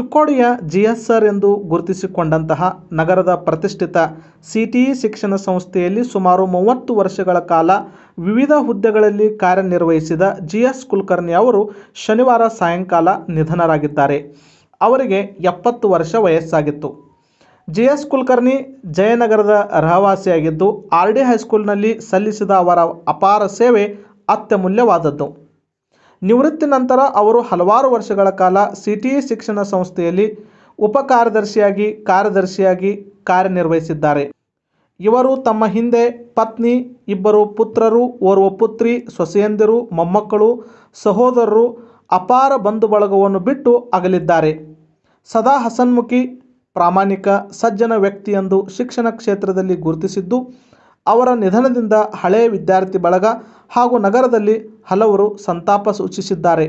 ಚಿಕ್ಕೋಡಿಯ G S R ಎಂದು ಗುರುತಿಸಿಕೊಂಡಂತಹ ನಗರದ ಪ್ರತಿಷ್ಠಿತ ಇ ಶಿಕ್ಷಣ ಸಂಸ್ಥೆಯಲ್ಲಿ ಸುಮಾರು ಮೂವತ್ತು ವರ್ಷಗಳ ಕಾಲ ವಿವಿಧ ಹುದ್ದೆಗಳಲ್ಲಿ ಕಾರ್ಯನಿರ್ವಹಿಸಿದ ಜಿ ಎಸ್ ಕುಲಕರ್ಣಿ ಅವರು ಶನಿವಾರ ಸಾಯಂಕಾಲ ನಿಧನರಾಗಿದ್ದಾರೆ ಅವರಿಗೆ ಎಪ್ಪತ್ತು ವರ್ಷ ವಯಸ್ಸಾಗಿತ್ತು ಜಿ ಎಸ್ ಕುಲಕರ್ಣಿ ಜಯನಗರದ ರಹವಾಸಿಯಾಗಿದ್ದು ಆರ್ ಡಿ ಹೈಸ್ಕೂಲ್ನಲ್ಲಿ ಸಲ್ಲಿಸಿದ ಅವರ ಅಪಾರ ಸೇವೆ ಅತ್ಯಮೂಲ್ಯವಾದದ್ದು ನಿವೃತ್ತಿ ನಂತರ ಅವರು ಹಲವಾರು ವರ್ಷಗಳ ಕಾಲ ಸಿ ಟಿ ಇ ಶಿಕ್ಷಣ ಸಂಸ್ಥೆಯಲ್ಲಿ ಉಪ ಕಾರ್ಯದರ್ಶಿಯಾಗಿ ಕಾರ್ಯದರ್ಶಿಯಾಗಿ ಕಾರ್ಯನಿರ್ವಹಿಸಿದ್ದಾರೆ ಇವರು ತಮ್ಮ ಹಿಂದೆ ಪತ್ನಿ ಇಬ್ಬರು ಪುತ್ರರು ಓರ್ವ ಪುತ್ರಿ ಸೊಸೆಯಂದಿರು ಮೊಮ್ಮಕ್ಕಳು ಸಹೋದರರು ಅಪಾರ ಬಂಧು ಬಳಗವನ್ನು ಬಿಟ್ಟು ಅಗಲಿದ್ದಾರೆ ಸದಾ ಹಸನ್ಮುಖಿ ಪ್ರಾಮಾಣಿಕ ಸಜ್ಜನ ವ್ಯಕ್ತಿಯೆಂದು ಶಿಕ್ಷಣ ಕ್ಷೇತ್ರದಲ್ಲಿ ಗುರುತಿಸಿದ್ದು ಅವರ ನಿಧನದಿಂದ ಹಳೆಯ ವಿದ್ಯಾರ್ಥಿ ಬಳಗ ಹಾಗೂ ನಗರದಲ್ಲಿ ಹಲವರು ಸಂತಾಪ ಸೂಚಿಸಿದ್ದಾರೆ